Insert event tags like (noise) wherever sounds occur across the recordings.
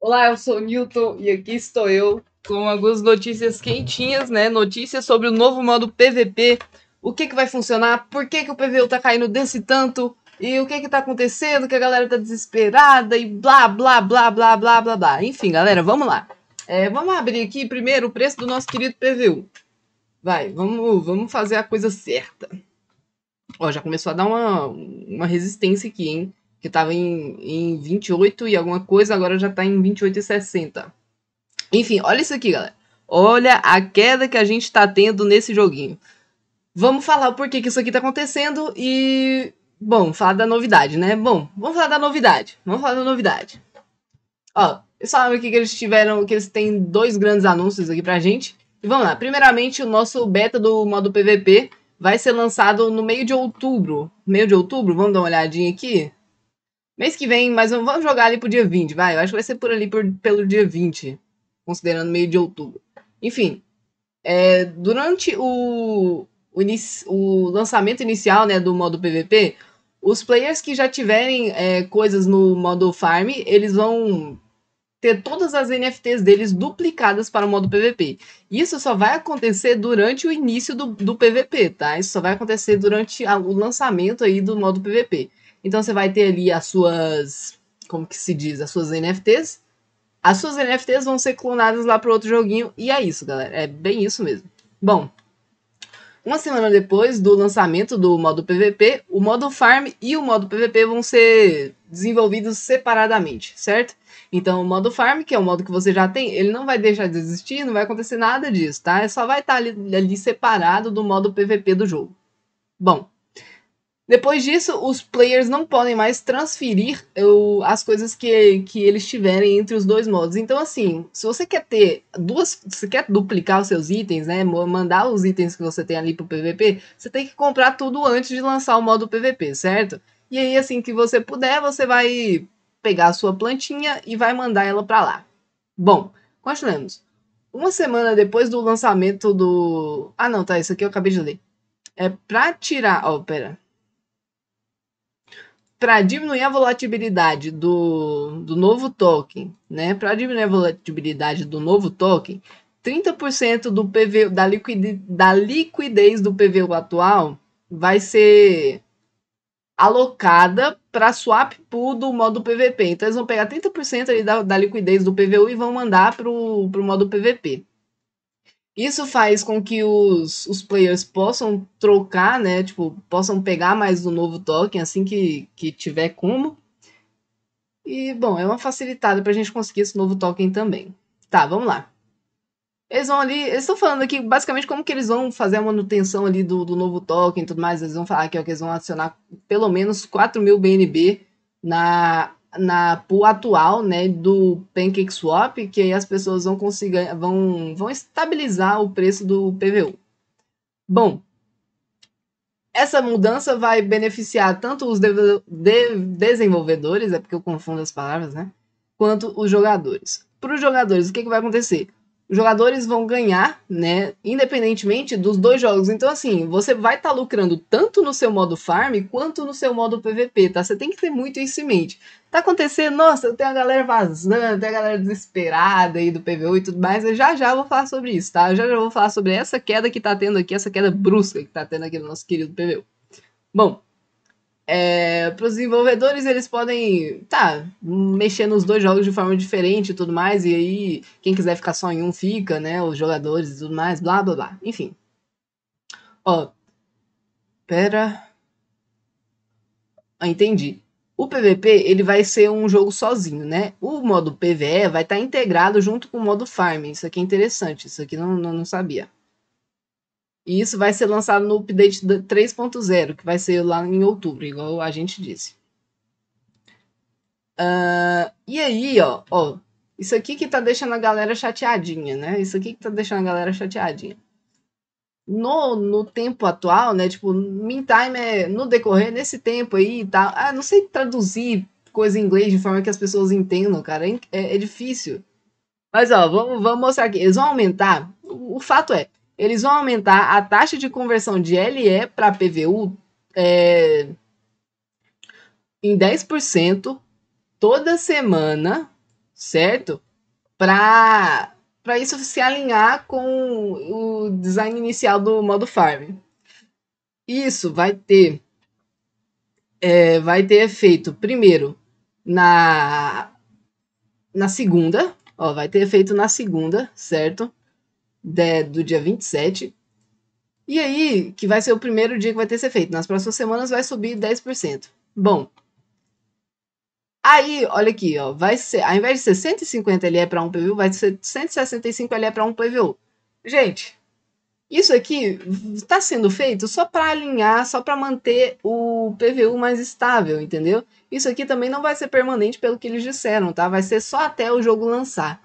Olá, eu sou o Newton e aqui estou eu com algumas notícias quentinhas, né? Notícias sobre o novo modo PVP, o que, que vai funcionar, por que, que o PVU tá caindo desse tanto e o que que tá acontecendo, que a galera tá desesperada e blá, blá, blá, blá, blá, blá, blá. Enfim, galera, vamos lá. É, vamos abrir aqui primeiro o preço do nosso querido PVU. Vai, vamos, vamos fazer a coisa certa. Ó, já começou a dar uma, uma resistência aqui, hein? que estava em, em 28 e alguma coisa, agora já está em 28,60. Enfim, olha isso aqui, galera. Olha a queda que a gente está tendo nesse joguinho. Vamos falar por que, que isso aqui está acontecendo e. Bom, falar da novidade, né? Bom, vamos falar da novidade. Vamos falar da novidade. Ó, eu falaram aqui que eles tiveram, que eles têm dois grandes anúncios aqui pra gente. E vamos lá. Primeiramente, o nosso beta do modo PVP vai ser lançado no meio de outubro. Meio de outubro? Vamos dar uma olhadinha aqui? Mês que vem, mas vamos jogar ali pro dia 20, vai. Eu acho que vai ser por ali por, pelo dia 20, considerando meio de outubro. Enfim, é, durante o, o, o, lançamento inicial né, do modo PVP, os players que já tiverem é, coisas no modo farm, eles vão ter todas as NFTs deles duplicadas para o modo PVP. Isso só vai acontecer durante o início do, do PVP, tá? Isso só vai acontecer durante a, o lançamento aí do modo PVP. Então você vai ter ali as suas, como que se diz, as suas NFTs. As suas NFTs vão ser clonadas lá para outro joguinho e é isso, galera. É bem isso mesmo. Bom, uma semana depois do lançamento do modo PVP, o modo farm e o modo PVP vão ser desenvolvidos separadamente, certo? Então, o modo farm, que é o modo que você já tem, ele não vai deixar de existir, não vai acontecer nada disso, tá? É só vai estar tá ali, ali separado do modo PVP do jogo. Bom, depois disso, os players não podem mais transferir o, as coisas que, que eles tiverem entre os dois modos. Então, assim, se você quer ter duas. Se quer duplicar os seus itens, né? Mandar os itens que você tem ali pro PVP, você tem que comprar tudo antes de lançar o modo PVP, certo? E aí, assim que você puder, você vai pegar a sua plantinha e vai mandar ela para lá. Bom, continuemos. Uma semana depois do lançamento do. Ah, não, tá. Isso aqui eu acabei de ler. É pra tirar. Ó, oh, pera para diminuir a volatilidade do, do novo token, né? Para diminuir a volatilidade do novo token, 30% do PV, da, liquidez, da liquidez do PVU atual vai ser alocada para swap pool do modo PVP. Então eles vão pegar 30% ali da, da liquidez do PVU e vão mandar para o modo PVP. Isso faz com que os, os players possam trocar, né? Tipo, possam pegar mais do novo token assim que, que tiver como. E, bom, é uma facilitada para a gente conseguir esse novo token também. Tá, vamos lá. Eles vão ali, eles estão falando aqui basicamente como que eles vão fazer a manutenção ali do, do novo token e tudo mais. Eles vão falar aqui ó, que eles vão adicionar pelo menos 4 mil BNB na na pool atual né, do Pancake Swap, que aí as pessoas vão conseguir vão, vão estabilizar o preço do PVU. Bom, essa mudança vai beneficiar tanto os de de desenvolvedores, é porque eu confundo as palavras, né? Quanto os jogadores. Para os jogadores, o que, que vai acontecer? os jogadores vão ganhar, né? Independentemente dos dois jogos. Então, assim, você vai estar tá lucrando tanto no seu modo farm quanto no seu modo PVP, tá? Você tem que ter muito isso em mente. Tá acontecendo, nossa, tem a galera vazando, tem a galera desesperada aí do PVU e tudo mais. Eu já já vou falar sobre isso, tá? Eu já já vou falar sobre essa queda que tá tendo aqui, essa queda brusca que tá tendo aqui no nosso querido PVU. Bom, é, para os desenvolvedores, eles podem, tá, mexer nos dois jogos de forma diferente e tudo mais, e aí quem quiser ficar só em um fica, né? Os jogadores e tudo mais, blá blá blá. Enfim. Ó. Pera. Ah, entendi. O PVP, ele vai ser um jogo sozinho, né? O modo PVE vai estar tá integrado junto com o modo farm. Isso aqui é interessante, isso aqui não, não, não sabia. E isso vai ser lançado no update 3.0, que vai ser lá em outubro, igual a gente disse. Uh, e aí, ó, ó, isso aqui que tá deixando a galera chateadinha, né? Isso aqui que tá deixando a galera chateadinha. No, no tempo atual, né? Tipo, mean time é no decorrer, nesse tempo aí e tá, tal. Ah, não sei traduzir coisa em inglês de forma que as pessoas entendam, cara. É, é difícil. Mas, ó, vamos, vamos mostrar aqui. Eles vão aumentar. O, o fato é, eles vão aumentar a taxa de conversão de LE para PVU é, em 10% toda semana, certo? Para isso se alinhar com o design inicial do modo farm. Isso vai ter é, vai ter efeito primeiro na na segunda, ó, vai ter efeito na segunda, certo? de, do dia 27. E aí, que vai ser o primeiro dia que vai ter que ser feito. Nas próximas semanas vai subir 10%. Bom. Aí, olha aqui, ó, vai ser, ao invés de ser 150 LE para um PVU, vai ser 165 LE para um PVU. Gente, isso aqui está sendo feito só para alinhar, só para manter o PVU mais estável, entendeu? Isso aqui também não vai ser permanente pelo que eles disseram, tá? Vai ser só até o jogo lançar.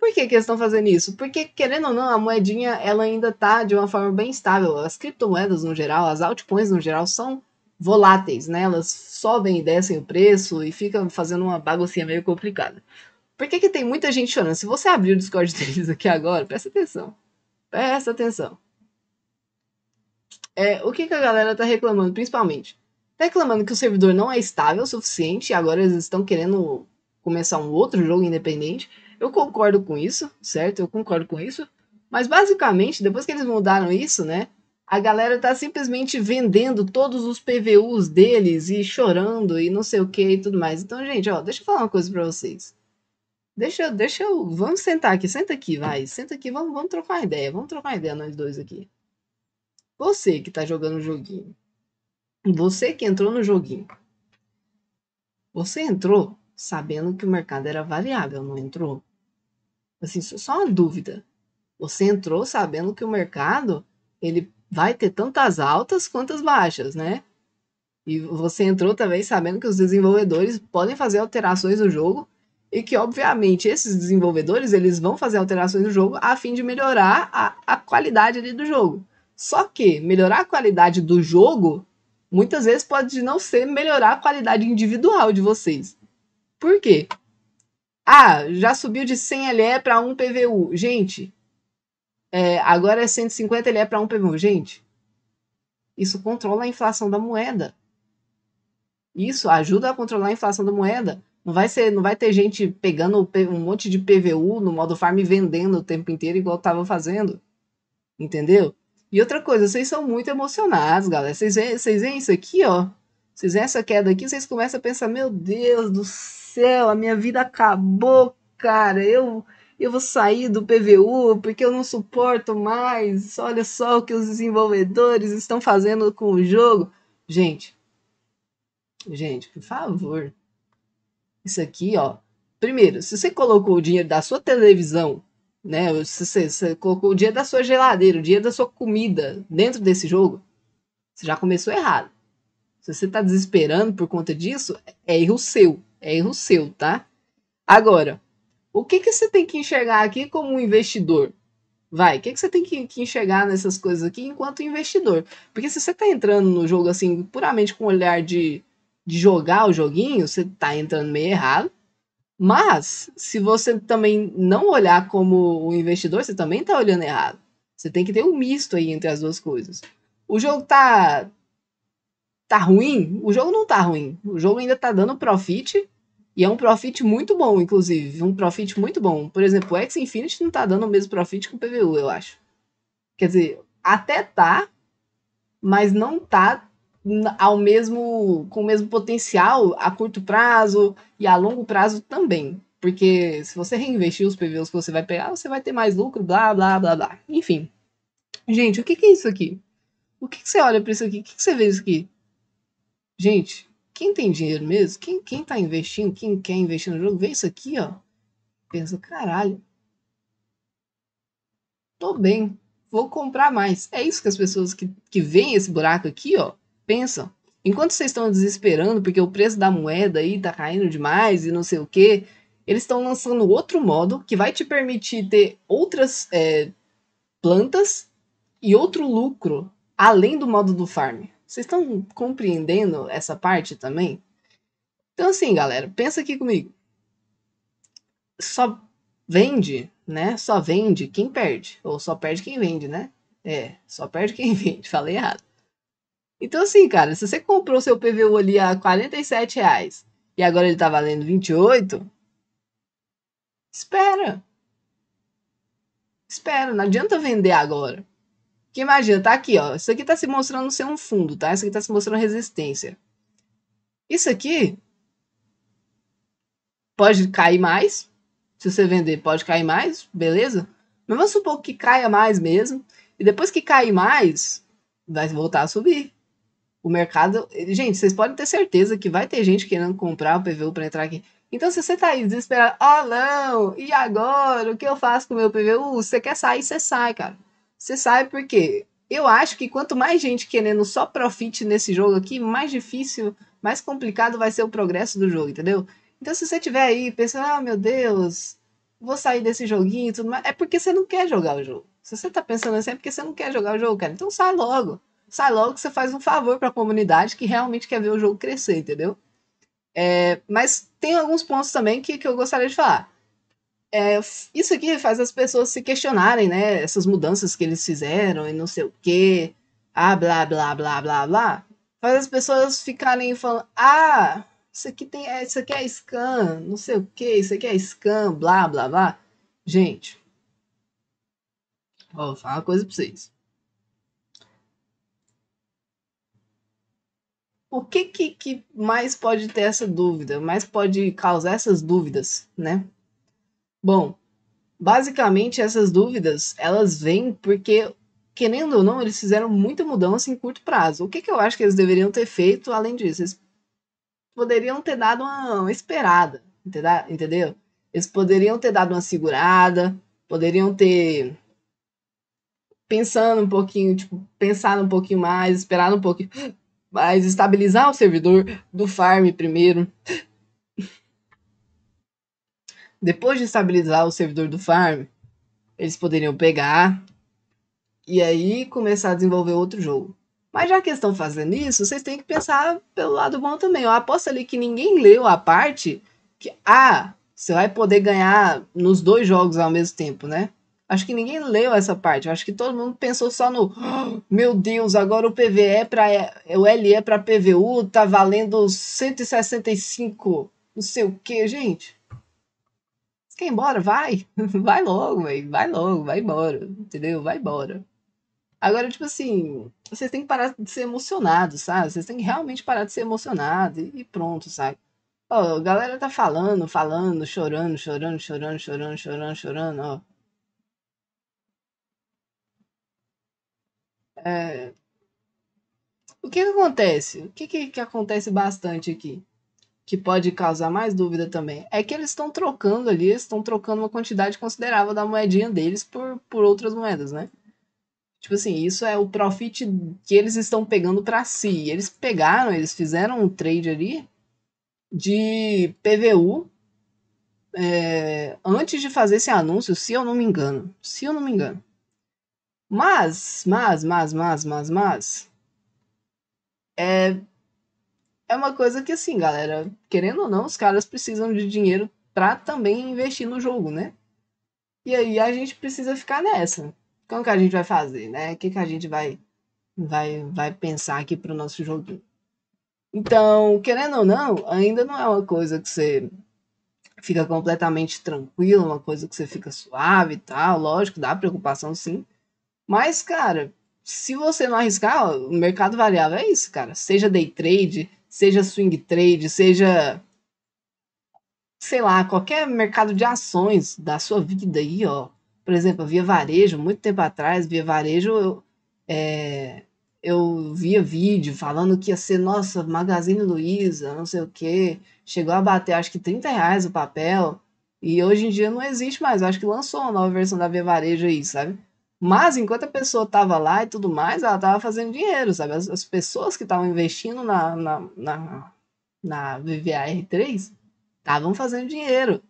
Por que, que eles estão fazendo isso? Porque, querendo ou não, a moedinha ela ainda está de uma forma bem estável. As criptomoedas no geral, as altcoins no geral, são voláteis, né? Elas sobem e descem o preço e fica fazendo uma baguncinha meio complicada. Por que, que tem muita gente chorando? Se você abrir o Discord (laughs) deles aqui agora, presta atenção. Presta atenção. É, o que, que a galera tá reclamando, principalmente? Tá reclamando que o servidor não é estável o suficiente e agora eles estão querendo começar um outro jogo independente eu concordo com isso, certo? Eu concordo com isso. Mas basicamente, depois que eles mudaram isso, né? A galera tá simplesmente vendendo todos os PVUs deles e chorando e não sei o que e tudo mais. Então, gente, ó, deixa eu falar uma coisa pra vocês. Deixa, deixa eu. Vamos sentar aqui, senta aqui, vai. Senta aqui, vamos, vamos trocar uma ideia. Vamos trocar uma ideia nós dois aqui. Você que tá jogando o joguinho. Você que entrou no joguinho. Você entrou sabendo que o mercado era variável, não entrou? Assim, só uma dúvida. Você entrou sabendo que o mercado ele vai ter tantas altas quanto as baixas, né? E você entrou também sabendo que os desenvolvedores podem fazer alterações no jogo e que, obviamente, esses desenvolvedores eles vão fazer alterações no jogo a fim de melhorar a, a qualidade ali do jogo. Só que melhorar a qualidade do jogo muitas vezes pode não ser melhorar a qualidade individual de vocês. Por quê? Ah, já subiu de 100 LE para 1 PVU. Gente, é, agora é 150 LE para 1 PVU. Gente, isso controla a inflação da moeda. Isso ajuda a controlar a inflação da moeda. Não vai, ser, não vai ter gente pegando um monte de PVU no modo farm e vendendo o tempo inteiro igual estava fazendo. Entendeu? E outra coisa, vocês são muito emocionados, galera. Vocês veem, vocês veem isso aqui, ó. Vocês veem essa queda aqui, vocês começam a pensar, meu Deus do céu céu, a minha vida acabou, cara. Eu eu vou sair do PVU porque eu não suporto mais. Olha só o que os desenvolvedores estão fazendo com o jogo. Gente, gente, por favor. Isso aqui, ó. Primeiro, se você colocou o dinheiro da sua televisão, né? se você, você colocou o dinheiro da sua geladeira, o dinheiro da sua comida dentro desse jogo, você já começou errado. Se você está desesperando por conta disso, é erro seu. É erro seu, tá? Agora, o que, que você tem que enxergar aqui como um investidor? Vai, o que, que você tem que, que enxergar nessas coisas aqui enquanto investidor? Porque se você está entrando no jogo assim, puramente com o olhar de, de jogar o joguinho, você está entrando meio errado. Mas, se você também não olhar como um investidor, você também está olhando errado. Você tem que ter um misto aí entre as duas coisas. O jogo tá, tá ruim, o jogo não tá ruim. O jogo ainda tá dando profit e é um profit muito bom, inclusive. Um profit muito bom. Por exemplo, o X Infinity não tá dando o mesmo profit que o PVU, eu acho. Quer dizer, até tá, mas não tá ao mesmo com o mesmo potencial a curto prazo e a longo prazo também. Porque se você reinvestir os PVUs que você vai pegar, você vai ter mais lucro, blá blá blá blá. Enfim. Gente, o que, que é isso aqui? O que, que você olha para isso aqui? O que, que você vê isso aqui? Gente, quem tem dinheiro mesmo, quem, quem tá investindo, quem quer investir no jogo, vê isso aqui, ó. Pensa, caralho. Tô bem, vou comprar mais. É isso que as pessoas que, que veem esse buraco aqui, ó, pensam. Enquanto vocês estão desesperando porque o preço da moeda aí tá caindo demais e não sei o que, eles estão lançando outro modo que vai te permitir ter outras é, plantas e outro lucro além do modo do farm. Vocês estão compreendendo essa parte também? Então, assim, galera, pensa aqui comigo. Só vende, né? Só vende quem perde. Ou só perde quem vende, né? É, só perde quem (laughs) vende. Falei errado. Então, assim, cara, se você comprou seu PVU ali a 47 reais e agora ele tá valendo 28, espera. Espera, não adianta vender agora. Que imagina, tá aqui, ó. Isso aqui tá se mostrando ser um fundo, tá? Isso aqui tá se mostrando resistência. Isso aqui pode cair mais. Se você vender, pode cair mais, beleza? Mas vamos supor que caia mais mesmo. E depois que cair mais, vai voltar a subir. O mercado. Gente, vocês podem ter certeza que vai ter gente querendo comprar o PVU para entrar aqui. Então, se você tá aí desesperado, oh não, e agora? O que eu faço com o meu PVU? Você quer sair, você sai, cara. Você sabe por quê? Eu acho que quanto mais gente querendo só profit nesse jogo aqui, mais difícil, mais complicado vai ser o progresso do jogo, entendeu? Então se você tiver aí pensando, ah, meu Deus, vou sair desse joguinho e tudo mais, é porque você não quer jogar o jogo. Se você tá pensando assim, é porque você não quer jogar o jogo, cara. Então sai logo. Sai logo que você faz um favor para a comunidade que realmente quer ver o jogo crescer, entendeu? É, mas tem alguns pontos também que, que eu gostaria de falar é, isso aqui faz as pessoas se questionarem, né? Essas mudanças que eles fizeram e não sei o quê. Ah, blá, blá, blá, blá, blá. Faz as pessoas ficarem falando, ah, isso aqui, tem, é, isso aqui é scan, não sei o quê, isso aqui é scan, blá, blá, blá. Gente, vou falar uma coisa pra vocês. o que, que, que, mais pode ter essa dúvida, mais pode causar essas dúvidas, né? Bom, basicamente essas dúvidas, elas vêm porque, querendo ou não, eles fizeram muita mudança em curto prazo. O que, que eu acho que eles deveriam ter feito além disso? Eles poderiam ter dado uma, uma esperada, entendeu? Eles poderiam ter dado uma segurada, poderiam ter pensando um pouquinho, tipo, pensado um pouquinho mais, esperado um pouquinho (gasps) mais, estabilizar o servidor do farm primeiro, depois de estabilizar o servidor do farm, eles poderiam pegar e aí começar a desenvolver outro jogo. Mas já que estão fazendo isso, vocês têm que pensar pelo lado bom também. Eu aposto ali que ninguém leu a parte que, ah, você vai poder ganhar nos dois jogos ao mesmo tempo, né? Acho que ninguém leu essa parte. Acho que todo mundo pensou só no, oh, meu Deus, agora o PVE é para é, o LE é para PVU tá valendo 165, não sei o que, gente quer embora? Vai! (laughs) Vai logo, véi. vai logo, vai embora, entendeu? Vai embora. Agora, tipo assim, vocês têm que parar de ser emocionados, sabe? Vocês têm que realmente parar de ser emocionados e pronto, sabe? Ó, a galera tá falando, falando, chorando, chorando, chorando, chorando, chorando, chorando, ó. É... O que, que acontece? O que, que, que acontece bastante aqui? que pode causar mais dúvida também, é que eles estão trocando ali, estão trocando uma quantidade considerável da moedinha deles por, por outras moedas, né? Tipo assim, isso é o profit que eles estão pegando para si. Eles pegaram, eles fizeram um trade ali de PVU é, antes de fazer esse anúncio, se eu não me engano. Se eu não me engano. Mas, mas, mas, mas, mas, mas. É, é uma coisa que, assim, galera, querendo ou não, os caras precisam de dinheiro para também investir no jogo, né? E aí a gente precisa ficar nessa. Como que a gente vai fazer, né? O que, que a gente vai, vai, vai pensar aqui pro nosso joguinho? Então, querendo ou não, ainda não é uma coisa que você fica completamente tranquilo, uma coisa que você fica suave e tal. Lógico, dá preocupação sim. Mas, cara, se você não arriscar, ó, o mercado variável é isso, cara. Seja day trade, seja swing trade, seja sei lá, qualquer mercado de ações da sua vida aí, ó. Por exemplo, via varejo, muito tempo atrás, via varejo, eu, é, eu via vídeo falando que ia ser, nossa, Magazine Luiza, não sei o quê. Chegou a bater, acho que 30 reais o papel. E hoje em dia não existe mais. Eu acho que lançou uma nova versão da Via Varejo aí, sabe? Mas enquanto a pessoa estava lá e tudo mais, ela estava fazendo dinheiro, sabe? As, as pessoas que estavam investindo na, na, na, na VVAR3 estavam fazendo dinheiro.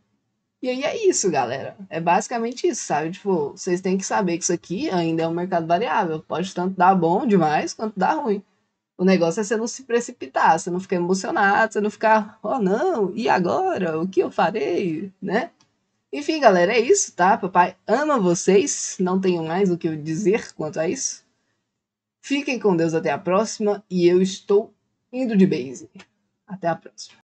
E aí é isso, galera. É basicamente isso, sabe? Tipo, vocês têm que saber que isso aqui ainda é um mercado variável. Pode tanto dar bom demais quanto dar ruim. O negócio é você não se precipitar, você não ficar emocionado, você não ficar, oh não, e agora? O que eu farei? Né? Enfim, galera, é isso, tá? Papai ama vocês, não tenho mais o que eu dizer quanto a isso. Fiquem com Deus até a próxima e eu estou indo de base. Até a próxima.